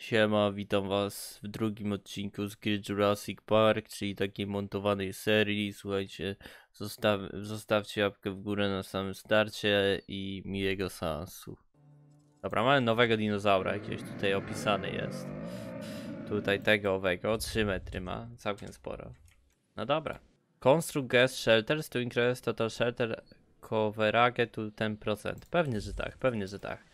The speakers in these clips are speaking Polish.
Siema, witam was w drugim odcinku z gry Jurassic Park, czyli takiej montowanej serii. Słuchajcie, zostaw, zostawcie łapkę w górę na samym starcie i miłego seansu. Dobra, mamy nowego dinozaura, jakiegoś tutaj opisany jest. Tutaj tego owego, 3 metry ma, całkiem sporo. No dobra. Construct guest shelters to increase total shelter coverage to 10%. Pewnie, że tak, pewnie, że tak.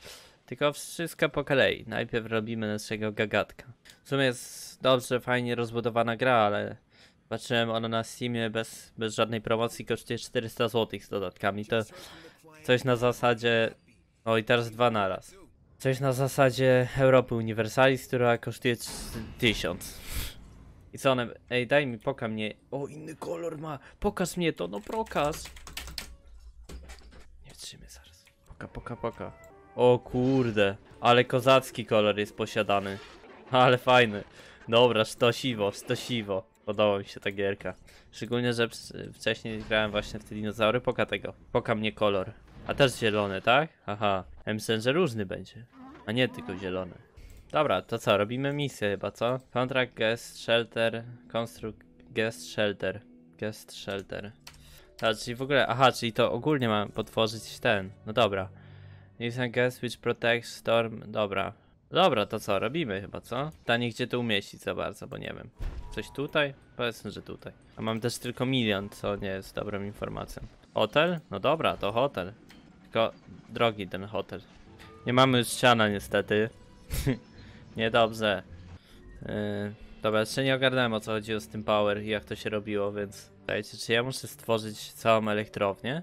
Tylko wszystko po kolei. Najpierw robimy naszego gagatka. W sumie jest dobrze, fajnie rozbudowana gra, ale patrzyłem ona na Steamie bez, bez żadnej promocji kosztuje 400 zł z dodatkami. To coś na zasadzie... O i teraz dwa naraz. Coś na zasadzie Europy Universalis, która kosztuje 1000. I co one... Ej, daj mi, poka mnie. O, inny kolor ma. Pokaż mnie to, no prokaz. Nie wtrzymy zaraz. Poka, poka, poka. O kurde, ale kozacki kolor jest posiadany. Ale fajny. Dobra, sztosiwo, sztosiwo. Podoba mi się ta gierka. Szczególnie, że wcześniej grałem właśnie w te dinozaury. Poka tego. Poka mnie kolor. A też zielony, tak? Aha. Ja że różny będzie. A nie tylko zielony. Dobra, to co? Robimy misję chyba, co? Contract Guest Shelter. Construct Guest Shelter. Guest Shelter. A, tak, czyli w ogóle... Aha, czyli to ogólnie mam potworzyć ten. No dobra. Use a which protects storm. Dobra. Dobra, to co? Robimy chyba, co? Tanie gdzie to umieścić za bardzo, bo nie wiem. Coś tutaj? Powiedzmy, że tutaj. A mam też tylko milion, co nie jest dobrą informacją. Hotel? No dobra, to hotel. Tylko drogi ten hotel. Nie mamy już ściana niestety. Niedobrze. Yy, dobra, jeszcze nie ogarnąłem o co chodziło z tym power i jak to się robiło, więc... Dajcie, czy ja muszę stworzyć całą elektrownię?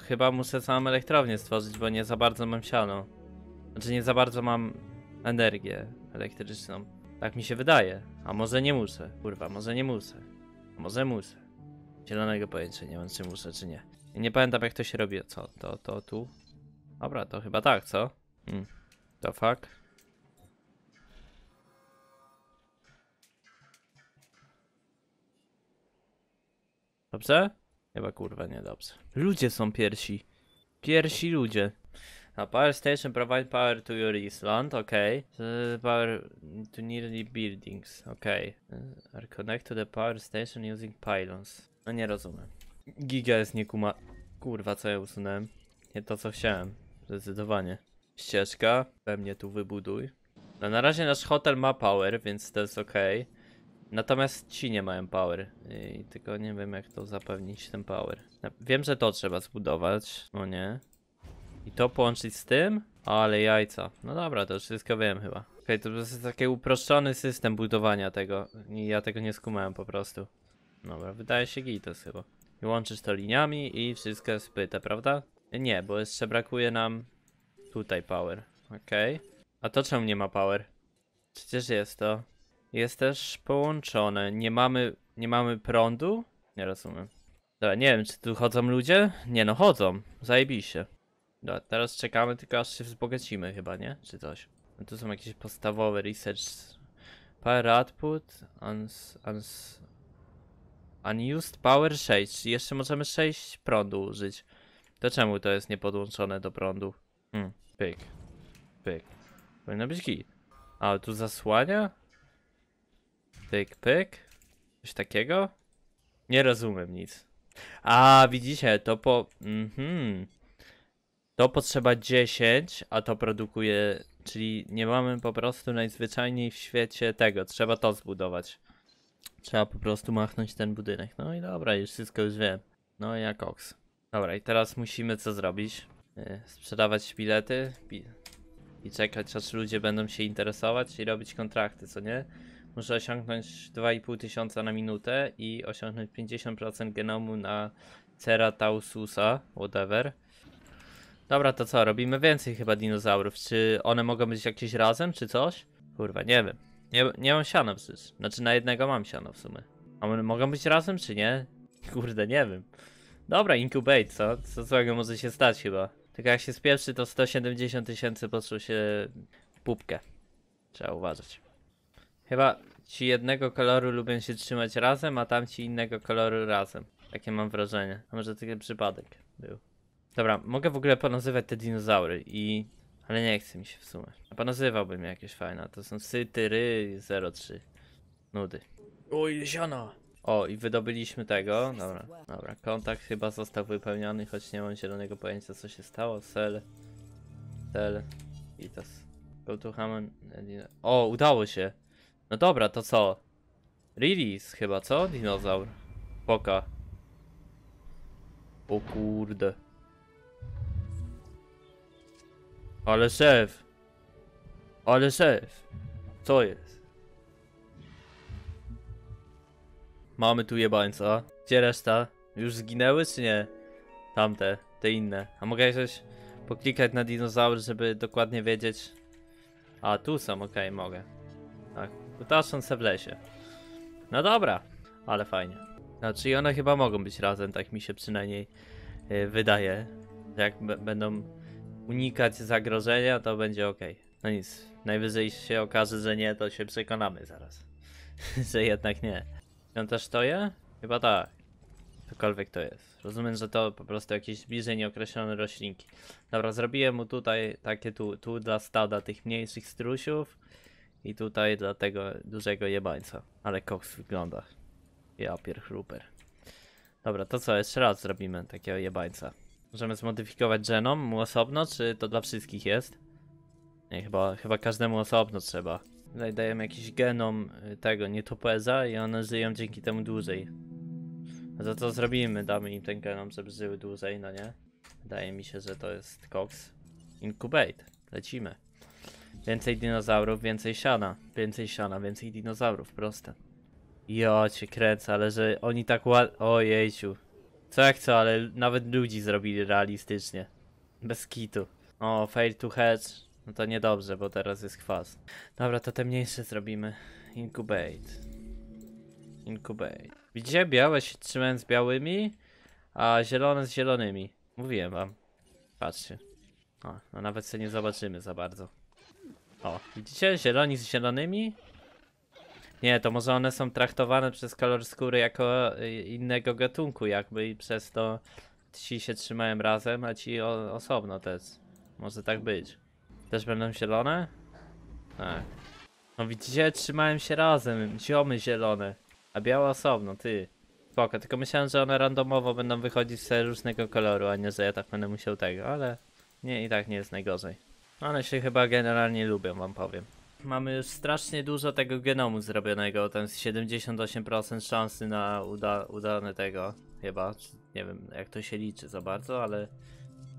Chyba muszę samą elektrownię stworzyć, bo nie za bardzo mam siano. Znaczy nie za bardzo mam energię elektryczną. Tak mi się wydaje. A może nie muszę. Kurwa, może nie muszę. A może muszę. Zielonego pojęcia nie mam, czy muszę, czy nie. Nie pamiętam jak to się robi. Co? To, to, tu? Dobra, to chyba tak, co? Hmm. To fuck. Dobrze? Chyba kurwa niedobrze. Ludzie są piersi. Piersi ludzie. A power station provide power to your island, okay. power to nearly buildings, okay. Are connect to the power station using pylons. No nie rozumiem. Giga jest niekuma... Kurwa, co ja usunąłem? Nie to, co chciałem. Zdecydowanie. Ścieżka. we mnie tu wybuduj. No na razie nasz hotel ma power, więc to jest okej. Okay. Natomiast ci nie mają power. I tylko nie wiem jak to zapewnić ten power. Wiem, że to trzeba zbudować. O nie. I to połączyć z tym? Ale jajca. No dobra, to już wszystko wiem chyba. Okej, okay, to jest taki uproszczony system budowania tego. I ja tego nie skumałem po prostu. Dobra, wydaje się gitos chyba. I łączysz to liniami i wszystko jest pyte, prawda? Nie, bo jeszcze brakuje nam tutaj power. Okej. Okay. A to czemu nie ma power? Przecież jest to. Jest też połączone. Nie mamy, nie mamy prądu? Nie rozumiem. Dobra, nie wiem, czy tu chodzą ludzie? Nie no, chodzą. Zajebiście. Dobra, teraz czekamy tylko aż się wzbogacimy chyba, nie? Czy coś. No tu są jakieś podstawowe research. Power output, uns, uns, unused power 6. Czyli jeszcze możemy 6 prądu użyć. To czemu to jest niepodłączone do prądu? Hmm, pyk. Pyk. Powinno być git. A, tu zasłania? Pyk, pyk. Coś takiego? Nie rozumiem nic. A, widzicie, to po... Mhm. To potrzeba 10, a to produkuje... Czyli nie mamy po prostu najzwyczajniej w świecie tego. Trzeba to zbudować. Trzeba po prostu machnąć ten budynek. No i dobra, już wszystko już wiem. No jak oks. Dobra, i teraz musimy co zrobić? E, sprzedawać bilety i czekać, aż ludzie będą się interesować i robić kontrakty, co nie? muszę osiągnąć 2,5 tysiąca na minutę i osiągnąć 50% genomu na Cerataususa, whatever. Dobra, to co, robimy więcej chyba dinozaurów. Czy one mogą być jakieś razem, czy coś? Kurwa, nie wiem. Nie, nie mam siano przecież. Znaczy na jednego mam siano w sumie. A one mogą być razem, czy nie? Kurde, nie wiem. Dobra, incubate, co? Co złego może się stać chyba. Tylko jak się spieszy, to 170 tysięcy poszło się w pupkę. Trzeba uważać. Chyba ci jednego koloru lubią się trzymać razem, a tamci innego koloru razem. Takie mam wrażenie. A może taki przypadek był. Dobra, mogę w ogóle ponazywać te dinozaury i... Ale nie chce mi się w sumie. A ponazywałbym jakieś fajne. To są syty, 03. Nudy. Oj, ziona! O, i wydobyliśmy tego. Dobra, dobra. Kontakt chyba został wypełniony, choć nie mam zielonego pojęcia co się stało. Sel. I teraz. Go to Hammond. O, udało się. No dobra, to co? Release chyba, co? Dinozaur. Poka. O kurde. Ale szef. Ale szef. Co jest? Mamy tu jebańca. Gdzie reszta? Już zginęły czy nie? Tamte, te inne. A mogę jeszcze poklikać na dinozaur, żeby dokładnie wiedzieć? A tu są, okej, okay, mogę. Tak. Utoczą se w lesie. No dobra, ale fajnie. Znaczy i one chyba mogą być razem, tak mi się przynajmniej y, wydaje. Jak będą unikać zagrożenia, to będzie ok. No nic, najwyżej się okaże, że nie, to się przekonamy zaraz. że jednak nie. On też to je? Chyba tak. Cokolwiek to jest. Rozumiem, że to po prostu jakieś bliżej nieokreślone roślinki. Dobra, zrobiłem mu tutaj takie tu, tu dla stada tych mniejszych strusiów. I tutaj dla tego dużego jebańca. Ale koks wygląda. Ja pierchruper. Dobra, to co? Jeszcze raz zrobimy takiego jebańca. Możemy zmodyfikować genom mu osobno, czy to dla wszystkich jest? Nie, chyba, chyba każdemu osobno trzeba. Tutaj dajemy jakiś genom y, tego nietopeza i one żyją dzięki temu dłużej. Za to co zrobimy? Damy im ten genom, żeby żyły dłużej, no nie? Wydaje mi się, że to jest koks. Incubate. Lecimy. Więcej dinozaurów, więcej siana. Więcej siana, więcej dinozaurów, proste. Jo, cię kręcę, ale że oni tak ładnie... Ojejciu. Co jak co, ale nawet ludzi zrobili realistycznie. Bez kitu. O, fail to hatch. No to niedobrze, bo teraz jest kwas. Dobra, to te mniejsze zrobimy. Incubate. Incubate. Widzicie? Białe się trzymają z białymi, a zielone z zielonymi. Mówiłem wam. Patrzcie. O, no nawet się nie zobaczymy za bardzo. O, widzicie? Zieloni z zielonymi? Nie, to może one są traktowane przez kolor skóry jako y, innego gatunku jakby i przez to ci się trzymają razem, a ci o, osobno też. Może tak być. Też będą zielone? Tak. No widzicie, trzymałem się razem, ziomy zielone, a białe osobno, ty. Spoko, tylko myślałem, że one randomowo będą wychodzić z różnego koloru, a nie, że ja tak będę musiał tego, ale nie, i tak nie jest najgorzej. One się chyba generalnie lubią, wam powiem. Mamy już strasznie dużo tego genomu zrobionego, tam 78% szansy na uda udane tego, chyba. Nie wiem jak to się liczy za bardzo, ale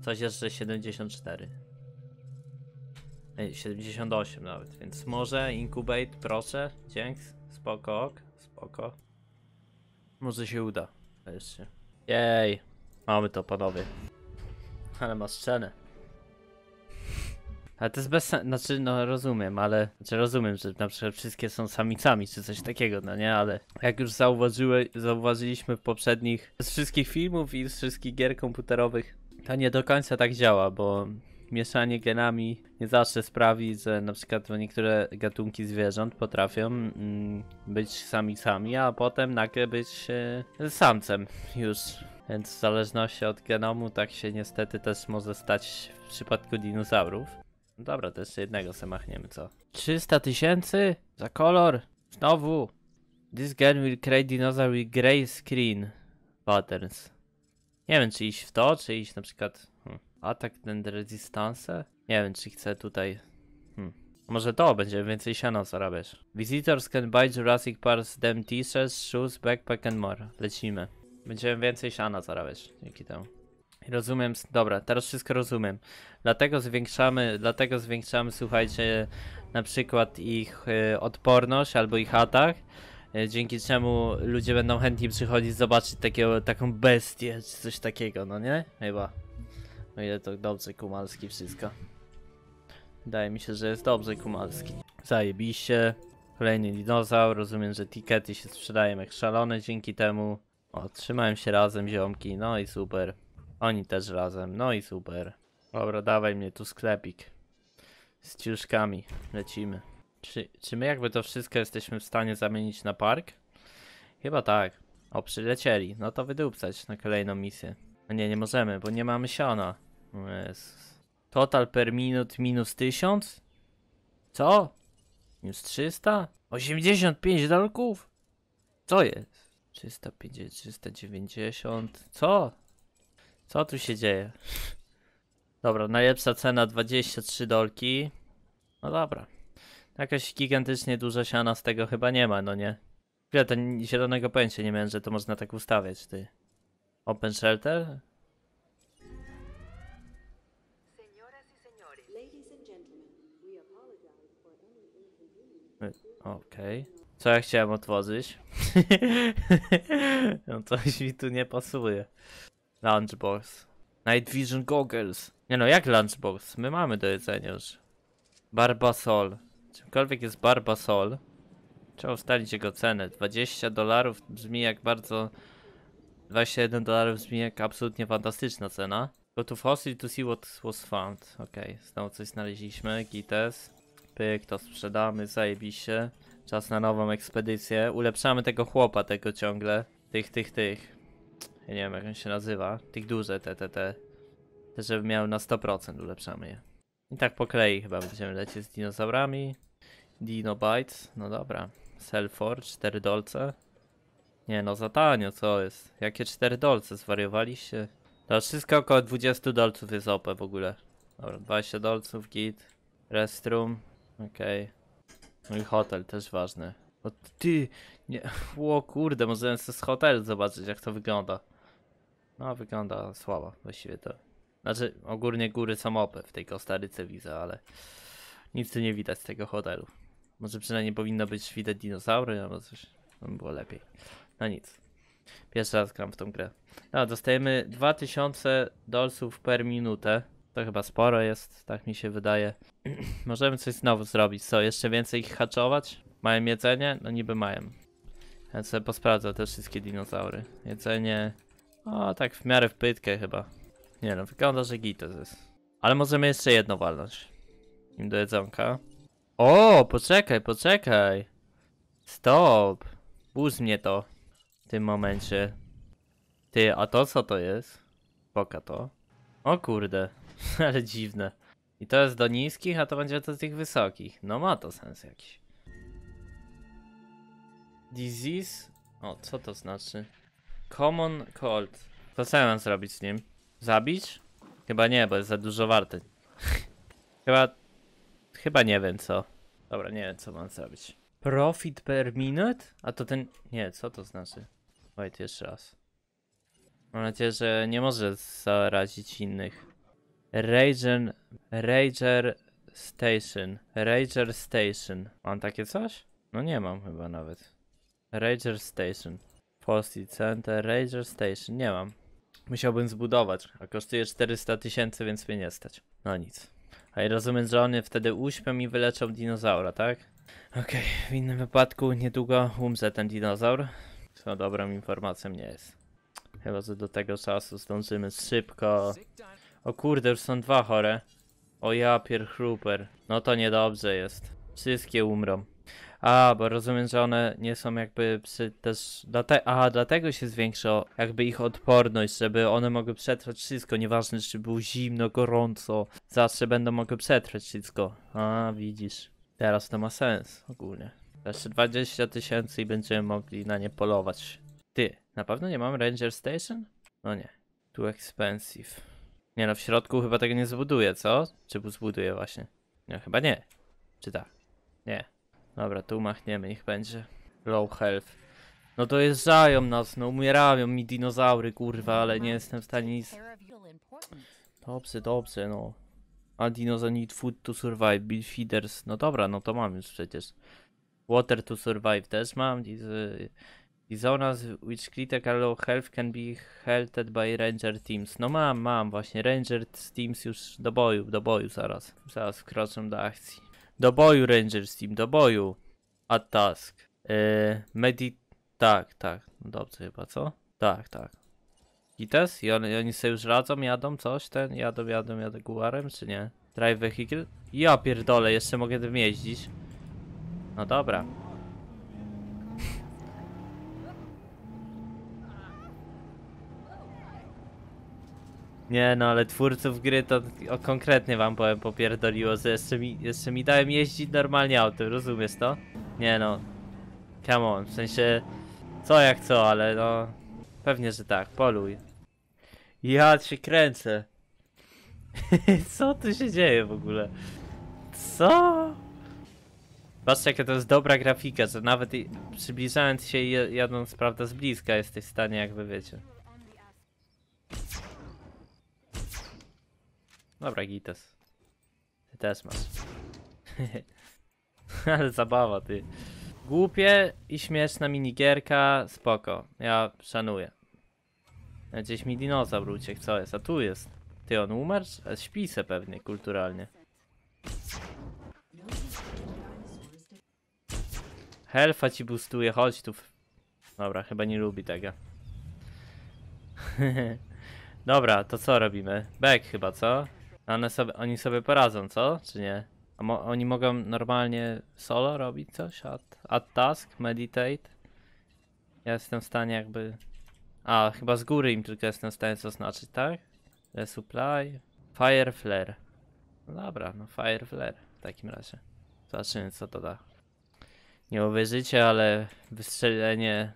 coś jeszcze 74. Ej, 78 nawet, więc może incubate, proszę, dzięks, spoko, ok, spoko. Może się uda. Jeszcze. Jej, mamy to panowie. Ale masz cenę. Ale to jest bez sensu, znaczy no rozumiem, ale, znaczy rozumiem, że na przykład wszystkie są samicami czy coś takiego, no nie, ale jak już zauważyły, zauważyliśmy w poprzednich, z wszystkich filmów i z wszystkich gier komputerowych, to nie do końca tak działa, bo mieszanie genami nie zawsze sprawi, że na przykład niektóre gatunki zwierząt potrafią mm, być samicami, a potem nagle być e, samcem już. Więc w zależności od genomu tak się niestety też może stać w przypadku dinozaurów. Dobra, to jeszcze jednego se machniemy, co? 300 tysięcy? Za kolor? Znowu? This game will create dinosaur with grey screen patterns. Nie wiem, czy iść w to, czy iść na przykład... Hmm, atak and resistance? Nie wiem, czy chcę tutaj... Hmm. Może to będzie więcej siano zarabiasz. Visitors can buy Jurassic Park them t-shirts, shoes, backpack and more. Lecimy. Będziemy więcej siana zarabiać dzięki temu. Rozumiem, dobra, teraz wszystko rozumiem. Dlatego zwiększamy, dlatego zwiększamy, słuchajcie, na przykład ich y, odporność albo ich atak, e, dzięki czemu ludzie będą chętni przychodzić zobaczyć takiego, taką bestię czy coś takiego, no nie? Chyba. O ile to dobrze Kumalski wszystko. Wydaje mi się, że jest dobrze Kumalski. Zajebiście. Kolejny dinozaur, rozumiem, że tikety się sprzedają jak szalone dzięki temu. O, trzymałem się razem ziomki, no i super. Oni też razem, no i super. Dobra, dawaj mnie tu sklepik. Z ciuszkami, lecimy. Czy, czy my jakby to wszystko jesteśmy w stanie zamienić na park? Chyba tak. O, przylecieli. No to wydupcać na kolejną misję. No nie, nie możemy, bo nie mamy siana. Jezus. Total per minut minus 1000? Co? Minus 300? 85 dolków? Co jest? 350, 390, co? Co tu się dzieje? Dobra, najlepsza cena 23 dolki. No dobra. Jakaś gigantycznie duża siana z tego chyba nie ma, no nie? Ja ten zielonego pojęcia nie miałem, że to można tak ustawiać, ty. Open shelter? Okej. Okay. Co ja chciałem otworzyć? no coś mi tu nie pasuje. Lunchbox. Night Vision Goggles. Nie no, jak lunchbox? My mamy do jedzenia już. Barbasol. Czymkolwiek jest Barbasol, trzeba ustalić jego cenę. 20 dolarów brzmi jak bardzo... 21 dolarów brzmi jak absolutnie fantastyczna cena. Go to fossil to see what was found. Okej, okay, znowu coś znaleźliśmy. Gites. Pyk, to sprzedamy, zajebiście. Czas na nową ekspedycję. Ulepszamy tego chłopa, tego ciągle. Tych, tych, tych ja nie wiem jak on się nazywa, tych duże te, te, te, te żeby miały na 100% ulepszamy je. I tak po kolei chyba będziemy lecieć z dinozaurami. Dino Bites, no dobra. cell Selfor, 4 dolce. Nie no, za tanio, co jest? Jakie 4 dolce, zwariowaliście? To no, wszystko około 20 dolców jest OP w ogóle. Dobra, 20 dolców, git, restroom, okej. Okay. No i hotel też ważny. O ty, nie, o kurde, możemy sobie z hotelu zobaczyć jak to wygląda. No, wygląda słabo właściwie to. Znaczy, ogólnie góry są opę w tej Kostaryce widzę, ale nic tu nie widać z tego hotelu. Może przynajmniej powinno być widać dinozaury albo coś. No, by było lepiej. No nic. Pierwszy raz gram w tą grę. No, dostajemy 2000 dolców per minutę. To chyba sporo jest, tak mi się wydaje. Możemy coś znowu zrobić. Co, jeszcze więcej ich haczować? Mają jedzenie? No niby mają. Ja sobie posprawdzę te wszystkie dinozaury. Jedzenie, o, tak w miarę w pytkę chyba. Nie no, wygląda, że git to jest. Ale możemy jeszcze jedno walnąć. Im do jedzonka. O, poczekaj, poczekaj. Stop. Uż mnie to. W tym momencie. Ty, a to co to jest? Poka to. O kurde, ale dziwne. I to jest do niskich, a to będzie do tych wysokich. No ma to sens jakiś. Disease? O, co to znaczy? Common Cold. co mam zrobić z nim? Zabić? Chyba nie, bo jest za dużo warty. chyba... Chyba nie wiem co. Dobra, nie wiem co mam zrobić. Profit per minute? A to ten... Nie, co to znaczy? Wait, jeszcze raz. Mam nadzieję, że nie może zarazić innych. Rager... Rager Station. Rager Station. Mam takie coś? No nie mam chyba nawet. Rager Station. Policy Center, Ranger Station. Nie mam. Musiałbym zbudować, a kosztuje 400 tysięcy, więc mnie nie stać. No nic. A i rozumiem, że one wtedy uśpią i wyleczą dinozaura, tak? Okej, okay. w innym wypadku niedługo umrze ten dinozaur. Co dobrą informacją nie jest. Chyba, że do tego czasu zdążymy szybko. O kurde, już są dwa chore. O ja pier No to niedobrze jest. Wszystkie umrą. A, bo rozumiem, że one nie są jakby przy, też... Dlate, aha, dlatego się zwiększa jakby ich odporność, żeby one mogły przetrwać wszystko, nieważne czy było zimno, gorąco, zawsze będą mogły przetrwać wszystko. A, widzisz. Teraz to ma sens ogólnie. Jeszcze 20 tysięcy i będziemy mogli na nie polować. Ty, na pewno nie mam Ranger Station? No nie. Too expensive. Nie no, w środku chyba tego nie zbuduję, co? Czy zbuduję właśnie? No chyba nie. Czy tak? Nie. Dobra, tu machniemy, niech będzie. Low health. No to jeżdżają nas, no umierają mi dinozaury, kurwa, ale nie jestem w stanie nic... Dobrze, dobrze, no. A need food to survive, build feeders. No dobra, no to mam już przecież. Water to survive też mam. Zonas y, which critical low health can be helped by ranger teams. No mam, mam właśnie. Ranger teams już do boju, do boju zaraz. Zaraz wkroczą do akcji. Do boju Rangers Team, do boju. A task. Yy, medi... Tak, tak. No dobrze chyba, co? Tak, tak. Kites? I, on, I oni sobie już radzą, jadą coś, ten? Jadą, jadą, jadą guarem, czy nie? Drive vehicle? Ja pierdolę, jeszcze mogę tym jeździć. No dobra. Nie no, ale twórców gry to o, konkretnie wam powiem popierdoliło, że jeszcze mi, jeszcze mi dałem jeździć normalnie autem, rozumiesz to? Nie no, come on, w sensie co jak co, ale no pewnie, że tak, poluj. Ja się kręcę. co tu się dzieje w ogóle? Co? Patrzcie jaka to jest dobra grafika, że nawet przybliżając się i jadąc prawda z bliska jesteś w stanie jakby wiecie. Dobra, Gites. Ty też masz. Ale zabawa, ty. Głupie i śmieszna minigierka, spoko. Ja szanuję. Gdzieś mi dinozaur uciekł, co jest? A tu jest. Ty, on umarł? A śpi se pewnie, kulturalnie. Helfa ci boostuje, chodź tu. Dobra, chyba nie lubi tego. Dobra, to co robimy? Back chyba, co? One sobie, oni sobie poradzą, co? Czy nie? A mo oni mogą normalnie solo robić coś? At, at task? Meditate? Ja jestem w stanie jakby... A, chyba z góry im tylko jestem w stanie zaznaczyć, tak? Resupply. Fire Flare. No dobra, no Fire Flare w takim razie. Zobaczymy co to da. Nie uwierzycie, ale wystrzelenie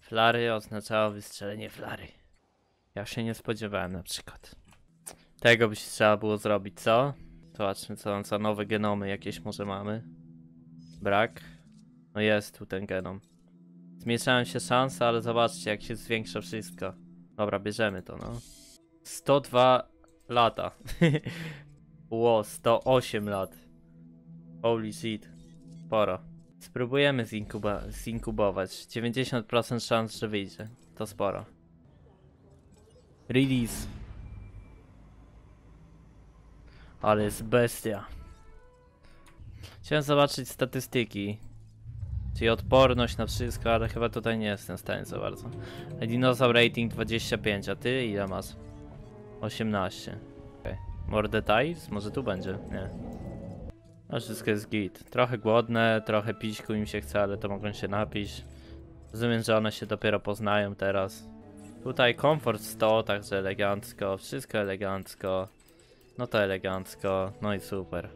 flary oznaczało wystrzelenie flary. Ja się nie spodziewałem na przykład. Tego by się trzeba było zrobić, co? Zobaczmy, co, co nowe genomy jakieś może mamy. Brak. No jest tu ten genom. Zmniejszają się szanse, ale zobaczcie, jak się zwiększa wszystko. Dobra, bierzemy to, no. 102 lata. Ło, 108 lat. Holy shit. Sporo. Spróbujemy zinkuba zinkubować. 90% szans, że wyjdzie. To sporo. Release. Ale jest bestia. Chciałem zobaczyć statystyki. Czyli odporność na wszystko, ale chyba tutaj nie jestem w stanie za bardzo. Dinozaur rating 25, a ty ile masz? 18. Okay. More details? Może tu będzie? Nie. No wszystko jest git. Trochę głodne, trochę piśku im się chce, ale to mogą się napić. Rozumiem, że one się dopiero poznają teraz. Tutaj komfort 100, także elegancko, wszystko elegancko. No to elegancko, no i super.